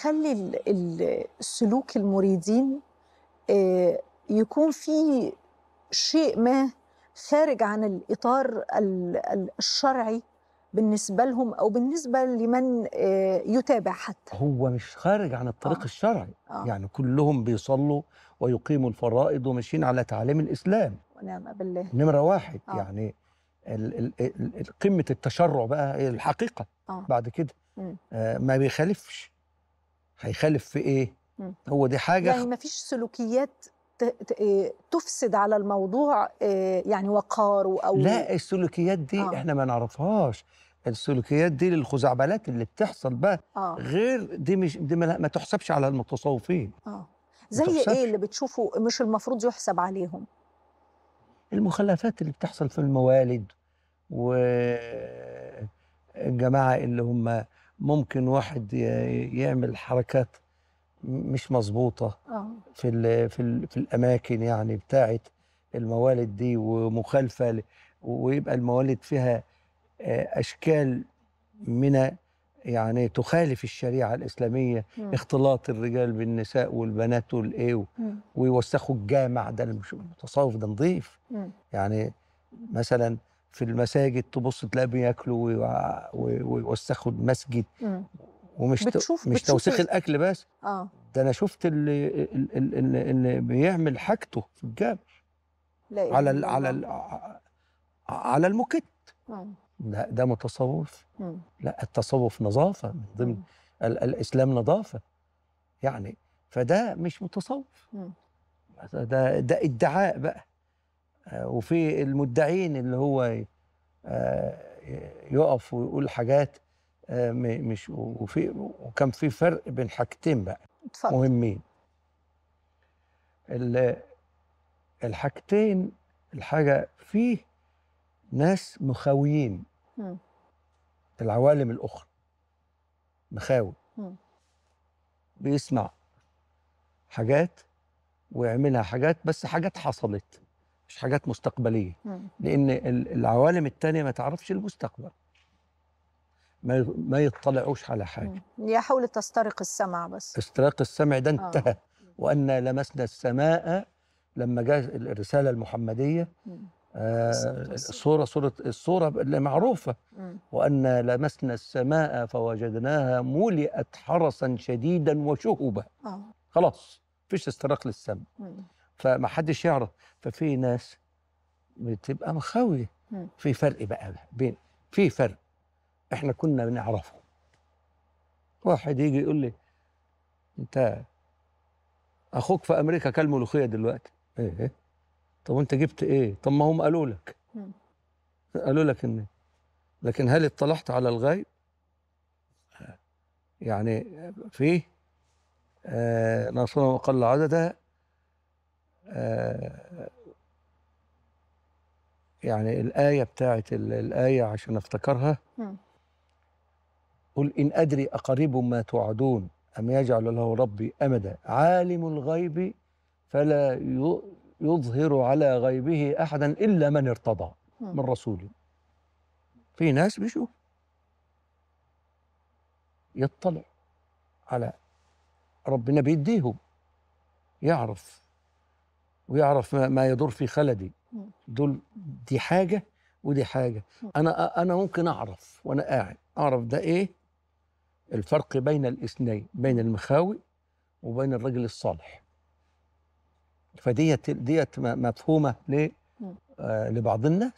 يخلي سلوك المريدين آه، يكون في شيء ما خارج عن الإطار الشرعي بالنسبة لهم أو بالنسبة لمن آه، يتابع حتى هو مش خارج عن الطريق آه. الشرعي آه. يعني كلهم بيصلوا ويقيموا الفرائض وماشيين على تعاليم الإسلام ونعم بالله نمرة واحد آه. يعني قمة التشرع بقى هي الحقيقة آه. بعد كده آه ما بيخالفش هيخالف في ايه هو دي حاجه يعني مفيش سلوكيات آه، تفسد على الموضوع آه، يعني وقاره او لا السلوكيات دي آه. احنا ما نعرفهاش السلوكيات دي للخزعبلات اللي بتحصل بقى آه. غير دي مش دي ما تحسبش على المتصوفين اه زي ايه اللي بتشوفه مش المفروض يحسب عليهم المخلفات اللي بتحصل في الموالد والجماعه اللي هم ممكن واحد يعمل حركات مش مظبوطه آه. في في في الاماكن يعني بتاعه الموالد دي ومخالفه ويبقى الموالد فيها آه، اشكال من يعني تخالف الشريعه الاسلاميه مم. اختلاط الرجال بالنساء والبنات والايه ويوسخوا الجامع ده مش متصوف ده نظيف يعني مثلا في المساجد تبص تلاقي بياكلوا ويوسخوا المسجد ومش بتشوف مش توسيخ الاكل بس اه ده انا شفت اللي اللي, اللي بيعمل حاجته في الجبل على ال على ال على الموكيت ده ده متصوف مم. لا التصوف نظافه من ضمن الاسلام نظافه يعني فده مش متصوف ده ده ادعاء بقى وفي المدعين اللي هو آه، يقف ويقول حاجات آه، مش وفي وكان في فرق بين حاجتين بقى اتفضل. مهمين الحاجتين الحاجه فيه ناس مخاويين م. العوالم الاخرى مخاوي بيسمع حاجات ويعملها حاجات بس حاجات حصلت مش حاجات مستقبليه لان العوالم الثانيه ما تعرفش المستقبل ما ما يطلعوش على حاجه يا حول تسترق السمع بس استراق السمع ده آه. انتهى آه. وان لمسنا السماء لما جاء الرساله المحمديه آه الصوره صوره الصوره اللي معروفه وان لمسنا السماء فوجدناها ملئت حرسا شديدا وشهبا آه. خلاص فيش استراق للسمع فما حدش يعرف ففي ناس بتبقى مخاوية في فرق بقى بين في فرق احنا كنا بنعرفه واحد يجي يقول لي انت اخوك في امريكا كل ملوخيه دلوقتي ايه, إيه. طب وانت جبت ايه طب ما هم قالوا لك قالوا لك ان لكن هل اطلعت على الغيب يعني فيه آه نصر وقل عددا آه، يعني الآية بتاعت الآية عشان أفتكرها قل إن أدري أقريب ما توعدون أم يجعل له ربي أمدا عالم الغيب فلا يظهر على غيبه أحدا إلا من ارتضى من رسوله في ناس بيشوف يطلع على ربنا بيديهم يعرف ويعرف ما, ما يدور في خلدي دول دي حاجه ودي حاجه انا انا ممكن اعرف وانا قاعد اعرف ده ايه الفرق بين الاثنين بين المخاوي وبين الرجل الصالح فديت ديت مفهومه ليه آه لبعض الناس